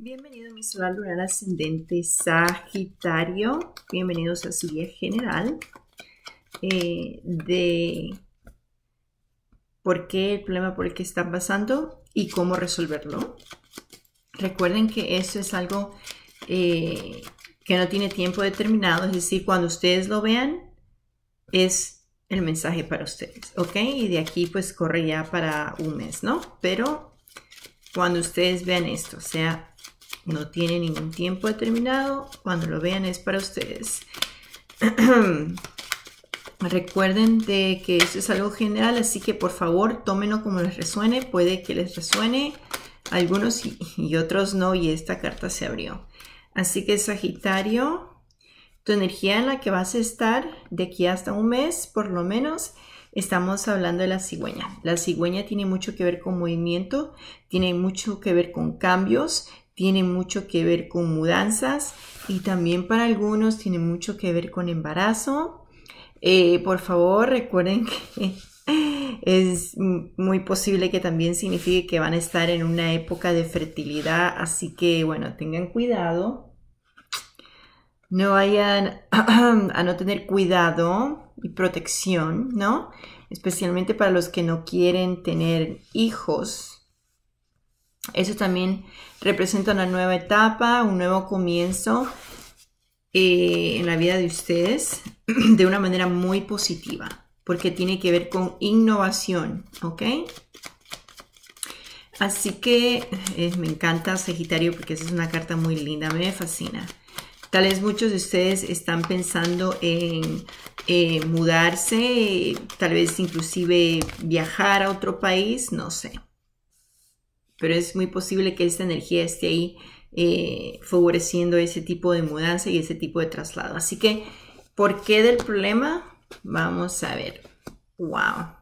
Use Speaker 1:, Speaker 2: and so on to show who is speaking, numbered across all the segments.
Speaker 1: Bienvenido mi solar lunar ascendente Sagitario, bienvenidos a su guía general eh, de por qué el problema por el que están pasando y cómo resolverlo. Recuerden que eso es algo eh, que no tiene tiempo determinado, es decir, cuando ustedes lo vean es el mensaje para ustedes, ¿ok? Y de aquí pues corre ya para un mes, ¿no? Pero cuando ustedes vean esto, o sea no tiene ningún tiempo determinado. Cuando lo vean es para ustedes. Recuerden de que esto es algo general, así que por favor tómenlo como les resuene. Puede que les resuene algunos y, y otros no, y esta carta se abrió. Así que Sagitario, tu energía en la que vas a estar de aquí hasta un mes, por lo menos, estamos hablando de la cigüeña. La cigüeña tiene mucho que ver con movimiento, tiene mucho que ver con cambios, tiene mucho que ver con mudanzas y también para algunos tiene mucho que ver con embarazo. Eh, por favor, recuerden que es muy posible que también signifique que van a estar en una época de fertilidad, así que bueno, tengan cuidado. No vayan a no tener cuidado y protección, ¿no? Especialmente para los que no quieren tener hijos, eso también representa una nueva etapa, un nuevo comienzo eh, en la vida de ustedes de una manera muy positiva, porque tiene que ver con innovación, ¿ok? Así que eh, me encanta Sagitario porque esa es una carta muy linda, me fascina. Tal vez muchos de ustedes están pensando en eh, mudarse, tal vez inclusive viajar a otro país, no sé pero es muy posible que esta energía esté ahí eh, favoreciendo ese tipo de mudanza y ese tipo de traslado. Así que, ¿por qué del problema? Vamos a ver. Wow.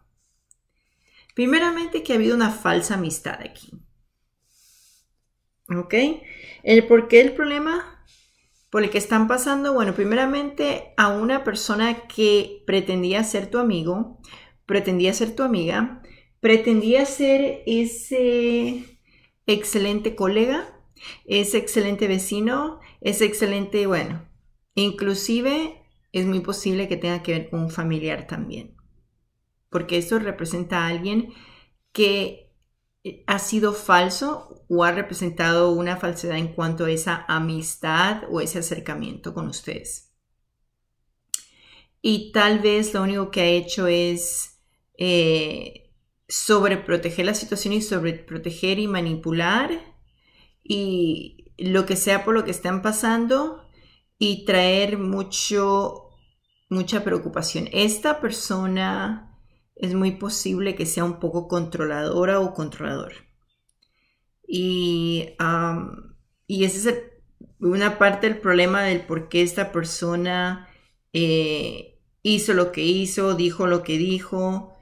Speaker 1: Primeramente que ha habido una falsa amistad aquí. ¿Ok? El por qué el problema por el que están pasando, bueno, primeramente a una persona que pretendía ser tu amigo, pretendía ser tu amiga, pretendía ser ese excelente colega, ese excelente vecino, ese excelente, bueno, inclusive es muy posible que tenga que ver con un familiar también, porque esto representa a alguien que ha sido falso o ha representado una falsedad en cuanto a esa amistad o ese acercamiento con ustedes. Y tal vez lo único que ha hecho es eh, sobreproteger la situación y sobreproteger y manipular y lo que sea por lo que están pasando y traer mucho, mucha preocupación. Esta persona es muy posible que sea un poco controladora o controlador. Y, ese es una parte del problema del por qué esta persona eh, hizo lo que hizo, dijo lo que dijo.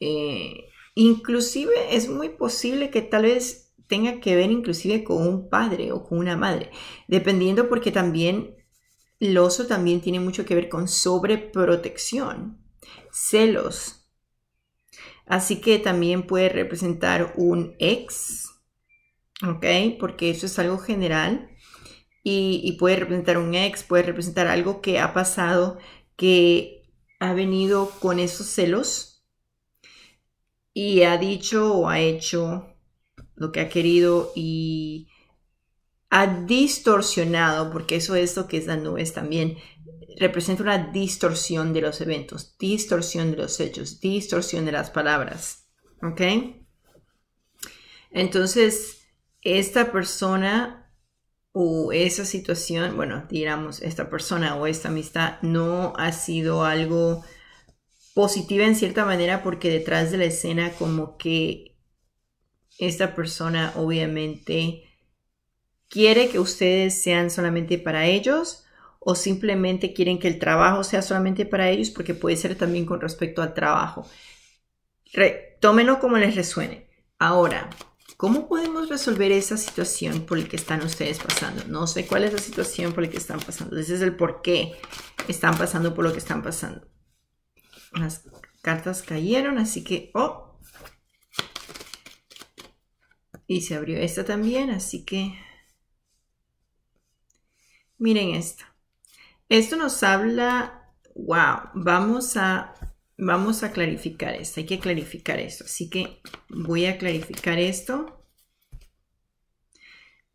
Speaker 1: Eh, Inclusive es muy posible que tal vez tenga que ver inclusive con un padre o con una madre, dependiendo porque también el oso también tiene mucho que ver con sobreprotección, celos. Así que también puede representar un ex, ¿ok? Porque eso es algo general y, y puede representar un ex, puede representar algo que ha pasado, que ha venido con esos celos y ha dicho o ha hecho lo que ha querido y ha distorsionado, porque eso es lo que es la nubes también, representa una distorsión de los eventos, distorsión de los hechos, distorsión de las palabras. ¿Ok? Entonces, esta persona o esa situación, bueno, digamos, esta persona o esta amistad no ha sido algo positiva en cierta manera porque detrás de la escena como que esta persona obviamente quiere que ustedes sean solamente para ellos o simplemente quieren que el trabajo sea solamente para ellos porque puede ser también con respecto al trabajo. tómenlo como les resuene. Ahora, ¿cómo podemos resolver esa situación por la que están ustedes pasando? No sé cuál es la situación por la que están pasando. Ese es el por qué están pasando por lo que están pasando. Las cartas cayeron, así que... ¡Oh! Y se abrió esta también, así que... Miren esto. Esto nos habla... ¡Wow! Vamos a... Vamos a clarificar esto, hay que clarificar esto. Así que voy a clarificar esto.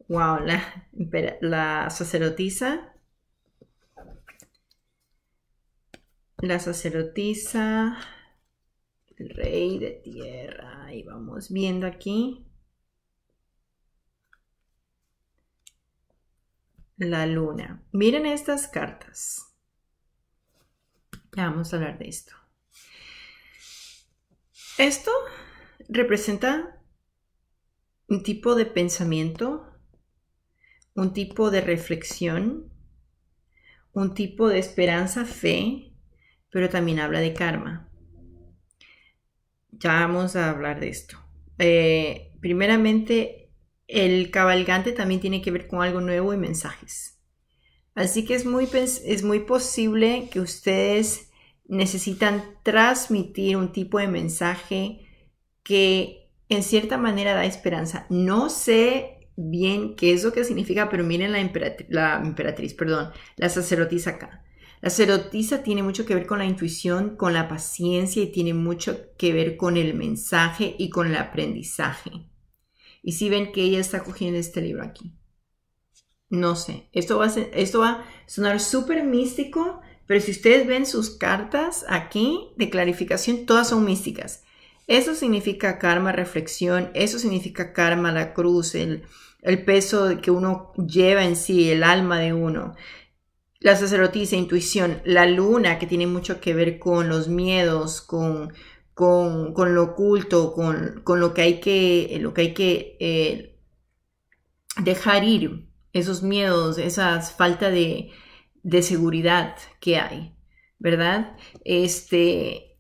Speaker 1: Wow, la, la sacerdotisa la sacerdotisa, el rey de tierra. Y vamos viendo aquí. La luna. Miren estas cartas. Ya vamos a hablar de esto. Esto representa un tipo de pensamiento, un tipo de reflexión, un tipo de esperanza, fe, pero también habla de karma. Ya vamos a hablar de esto. Eh, primeramente, el cabalgante también tiene que ver con algo nuevo y mensajes. Así que es muy, es muy posible que ustedes necesitan transmitir un tipo de mensaje que en cierta manera da esperanza. No sé bien qué es lo que significa, pero miren la, la emperatriz, perdón, la sacerdotisa acá. La cerotisa tiene mucho que ver con la intuición, con la paciencia y tiene mucho que ver con el mensaje y con el aprendizaje. Y si ven que ella está cogiendo este libro aquí. No sé, esto va a, esto va sonar súper místico, pero si ustedes ven sus cartas aquí de clarificación, todas son místicas. Eso significa karma, reflexión, eso significa karma, la cruz, el peso que uno lleva en sí, el alma de uno la sacerdotisa, intuición, la luna, que tiene mucho que ver con los miedos, con, con, con lo oculto, con, lo que hay que, eh, lo que, hay que eh, dejar ir, esos miedos, esa falta de, de, seguridad que hay, ¿verdad? Este,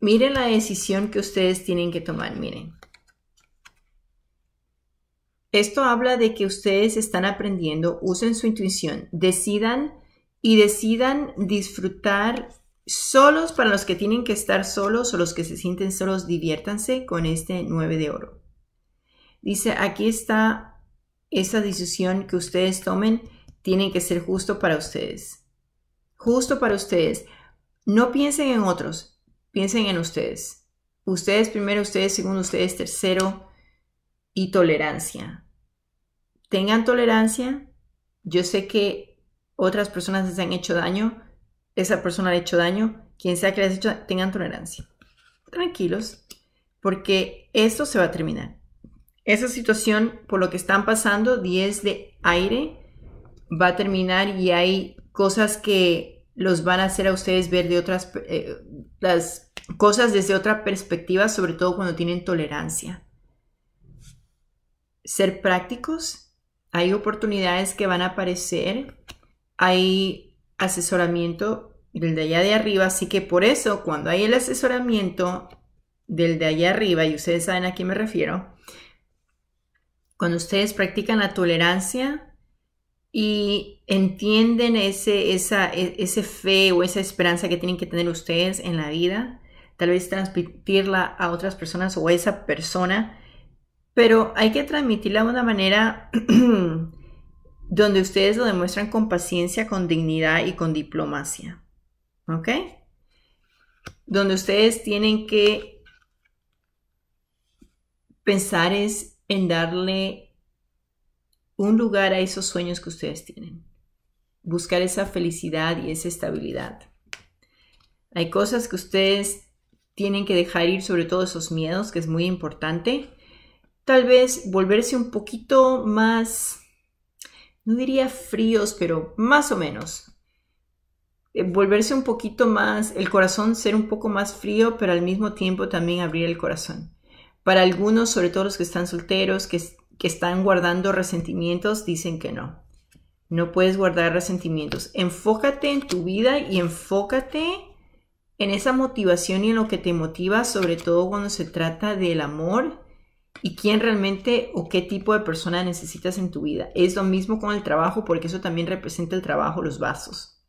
Speaker 1: miren la decisión que ustedes tienen que tomar, miren. Esto habla de que ustedes están aprendiendo, usen su intuición, decidan y decidan disfrutar solos para los que tienen que estar solos o los que se sienten solos, diviértanse con este 9 de oro. Dice, aquí está esa decisión que ustedes tomen, tienen que ser justo para ustedes. Justo para ustedes. No piensen en otros, piensen en ustedes. Ustedes primero, ustedes segundo, ustedes tercero, y tolerancia. Tengan tolerancia. Yo sé que otras personas les han hecho daño, esa persona le ha hecho daño, quien sea que les haya hecho, daño, tengan tolerancia. Tranquilos, porque esto se va a terminar. Esa situación por lo que están pasando, 10 de aire, va a terminar y hay cosas que los van a hacer a ustedes ver de otras, eh, las cosas desde otra perspectiva, sobre todo cuando tienen tolerancia ser prácticos. Hay oportunidades que van a aparecer. Hay asesoramiento del de allá de arriba. Así que por eso, cuando hay el asesoramiento del de allá arriba, y ustedes saben a qué me refiero, cuando ustedes practican la tolerancia y entienden ese, esa, e, ese fe o esa esperanza que tienen que tener ustedes en la vida, tal vez transmitirla a otras personas o a esa persona pero hay que transmitirla de una manera donde ustedes lo demuestran con paciencia, con dignidad y con diplomacia. ¿Ok? Donde ustedes tienen que pensar es en darle un lugar a esos sueños que ustedes tienen. Buscar esa felicidad y esa estabilidad. Hay cosas que ustedes tienen que dejar ir, sobre todo esos miedos, que es muy importante tal vez volverse un poquito más, no diría fríos, pero más o menos. Eh, volverse un poquito más, el corazón ser un poco más frío, pero al mismo tiempo también abrir el corazón. Para algunos, sobre todo los que están solteros, que, están guardando resentimientos, dicen que no. No puedes guardar resentimientos. Enfócate en tu vida y enfócate en esa motivación y en lo que te motiva, sobre todo cuando se trata del amor y quién realmente o qué tipo de persona necesitas en tu vida. Es lo mismo con el trabajo porque eso también representa el trabajo, los vasos.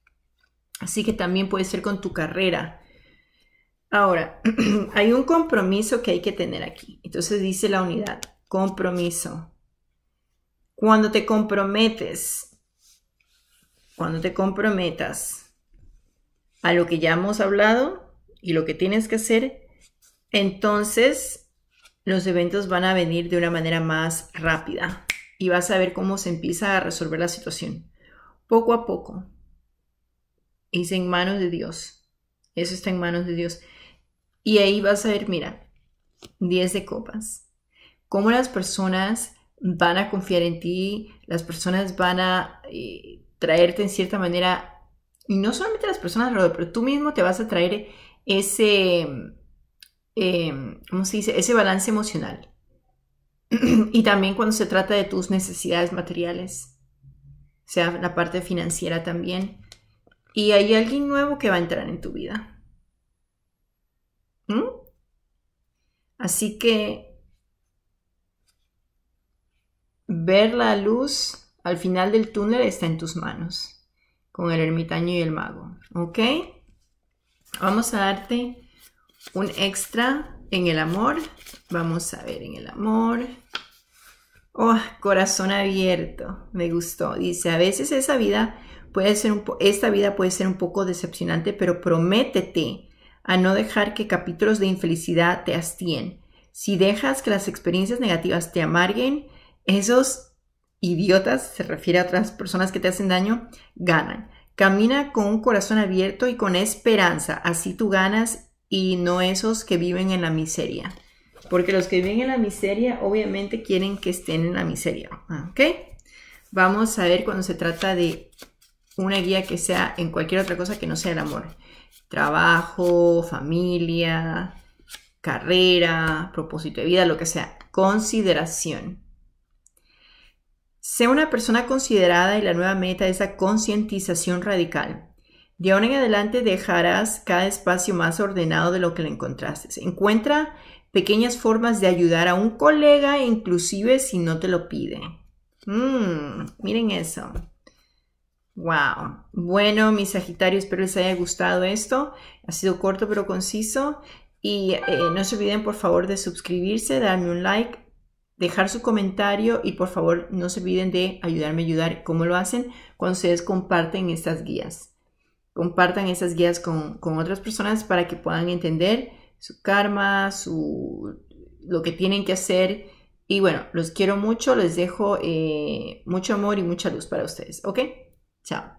Speaker 1: Así que también puede ser con tu carrera. Ahora, hay un compromiso que hay que tener aquí. Entonces dice la unidad, compromiso. Cuando te comprometes, cuando te comprometas a lo que ya hemos hablado y lo que tienes que hacer, entonces los eventos van a venir de una manera más rápida y vas a ver cómo se empieza a resolver la situación. Poco a poco. Y es en manos de Dios. Eso está en manos de Dios. Y ahí vas a ver, mira, 10 de copas. Cómo las personas van a confiar en ti, las personas van a eh, traerte en cierta manera, y no solamente las personas, pero tú mismo te vas a traer ese, eh, ¿cómo se dice? Ese balance emocional. y también cuando se trata de tus necesidades materiales, o sea, la parte financiera también. Y hay alguien nuevo que va a entrar en tu vida. ¿Mm? Así que ver la luz al final del túnel está en tus manos, con el ermitaño y el mago. ¿Ok? Vamos a darte un extra en el amor. Vamos a ver en el amor. Oh, corazón abierto. Me gustó. Dice, a veces esa vida puede ser un esta vida puede ser un poco decepcionante, pero prométete a no dejar que capítulos de infelicidad te hastíen. Si dejas que las experiencias negativas te amarguen, esos idiotas, se refiere a otras personas que te hacen daño, ganan. Camina con un corazón abierto y con esperanza, así tú ganas y no esos que viven en la miseria. Porque los que viven en la miseria obviamente quieren que estén en la miseria. ¿Ok? Vamos a ver cuando se trata de una guía que sea en cualquier otra cosa que no sea el amor. Trabajo, familia, carrera, propósito de vida, lo que sea. Consideración. Sea una persona considerada y la nueva meta es la concientización radical. De ahora en adelante dejarás cada espacio más ordenado de lo que le encontraste. Encuentra pequeñas formas de ayudar a un colega, inclusive si no te lo pide. Mm, miren eso. Wow. Bueno, mis Sagitarios, espero les haya gustado esto. Ha sido corto pero conciso. Y eh, no se olviden, por favor, de suscribirse, darme un like, dejar su comentario y por favor no se olviden de ayudarme a ayudar. ¿Cómo lo hacen? Cuando ustedes comparten estas guías compartan esas guías con, otras personas para que puedan entender su karma, su, lo que tienen que hacer. Y bueno, los quiero mucho, les dejo eh, mucho amor y mucha luz para ustedes, ¿ok? Chao.